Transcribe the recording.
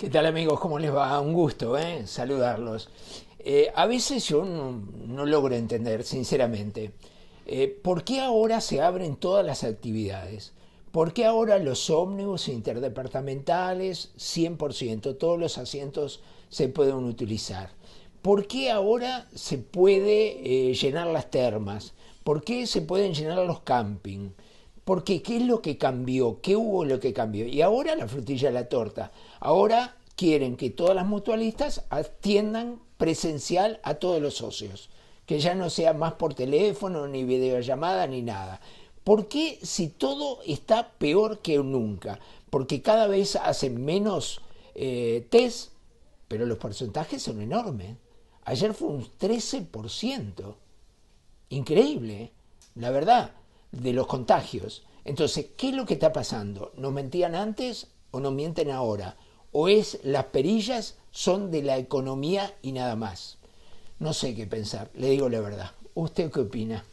¿Qué tal amigos? ¿Cómo les va? Un gusto ¿eh? saludarlos. Eh, a veces yo no, logro entender, sinceramente, eh, por qué ahora se abren todas las actividades. ¿Por qué ahora los ómnibus interdepartamentales, 100%, todos los asientos se pueden utilizar? ¿Por qué ahora se puede llenar las termas? ¿Por qué se pueden llenar los campings? Porque, ¿qué es lo que cambió? ¿Qué hubo lo que cambió? Y ahora la frutilla de la torta. Ahora quieren que todas las mutualistas atiendan presencial a todos los socios, que ya no sea más por teléfono, ni videollamada, ni nada. ¿Por qué si todo está peor que nunca? Porque cada vez hacen menos eh, test, pero los porcentajes son enormes. Ayer fue un 13%. Increíble, ¿eh? la verdad de los contagios. Entonces, ¿qué es lo que está pasando? ¿Nos mentían antes o nos mienten ahora? ¿O es las perillas son de la economía y nada más? No sé qué pensar, le digo la verdad. ¿Usted qué opina?